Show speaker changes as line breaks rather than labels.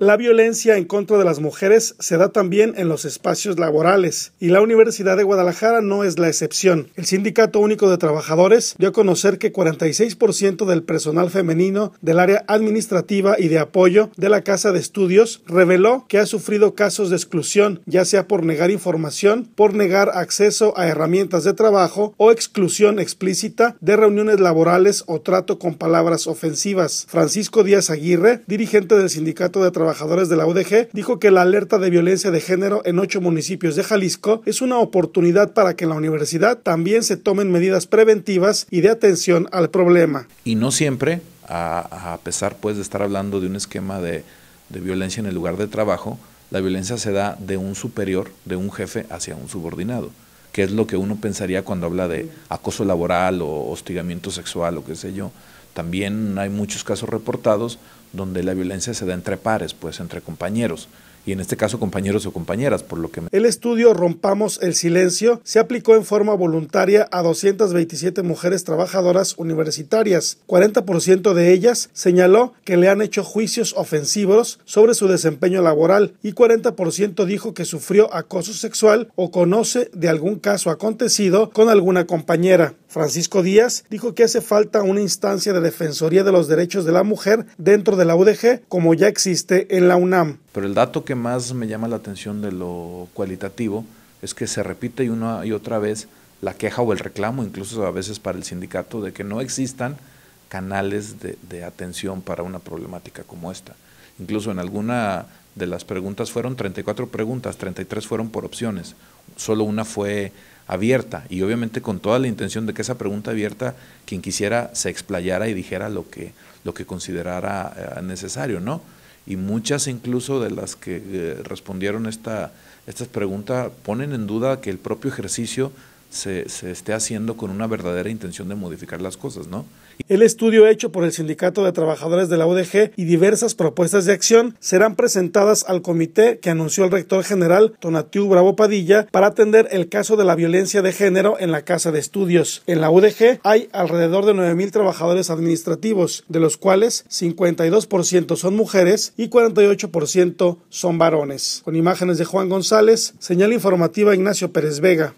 La violencia en contra de las mujeres se da también en los espacios laborales y la Universidad de Guadalajara no es la excepción. El Sindicato Único de Trabajadores dio a conocer que 46% del personal femenino del área administrativa y de apoyo de la Casa de Estudios reveló que ha sufrido casos de exclusión, ya sea por negar información, por negar acceso a herramientas de trabajo o exclusión explícita de reuniones laborales o trato con palabras ofensivas. Francisco Díaz Aguirre, dirigente del Sindicato de Trabajadores, trabajadores de la UDG, dijo que la alerta de violencia de género en ocho municipios de Jalisco es una oportunidad para que en la universidad también se tomen medidas preventivas y de atención al problema.
Y no siempre, a, pesar pues de estar hablando de un esquema de, de violencia en el lugar de trabajo, la violencia se da de un superior, de un jefe hacia un subordinado, que es lo que uno pensaría cuando habla de acoso laboral o hostigamiento sexual o qué sé yo. También hay muchos casos reportados donde la violencia se da entre pares, pues entre compañeros y en este caso compañeros o compañeras, por lo que...
El estudio Rompamos el Silencio se aplicó en forma voluntaria a 227 mujeres trabajadoras universitarias. 40% de ellas señaló que le han hecho juicios ofensivos sobre su desempeño laboral y 40% dijo que sufrió acoso sexual o conoce de algún caso acontecido con alguna compañera. Francisco Díaz dijo que hace falta una instancia de Defensoría de los Derechos de la Mujer dentro de la UDG como ya existe en la UNAM.
Pero el dato que más me llama la atención de lo cualitativo es que se repite y una y otra vez la queja o el reclamo, incluso a veces para el sindicato, de que no existan canales de, atención para una problemática como esta. Incluso en alguna de las preguntas fueron 34 preguntas, 33 fueron por opciones, solo una fue abierta y obviamente con toda la intención de que esa pregunta abierta quien quisiera se explayara y dijera lo que lo que considerara eh, necesario, ¿no? y muchas incluso de las que eh, respondieron esta, preguntas preguntas ponen en duda que el propio ejercicio se, esté haciendo con una verdadera intención de modificar las cosas, ¿no?
El estudio hecho por el Sindicato de Trabajadores de la UDG y diversas propuestas de acción serán presentadas al comité que anunció el rector general Tonatiuh Bravo Padilla para atender el caso de la violencia de género en la Casa de Estudios. En la UDG hay alrededor de 9.000 trabajadores administrativos, de los cuales 52% son mujeres y 48% son varones. Con imágenes de Juan González, señal informativa Ignacio Pérez Vega.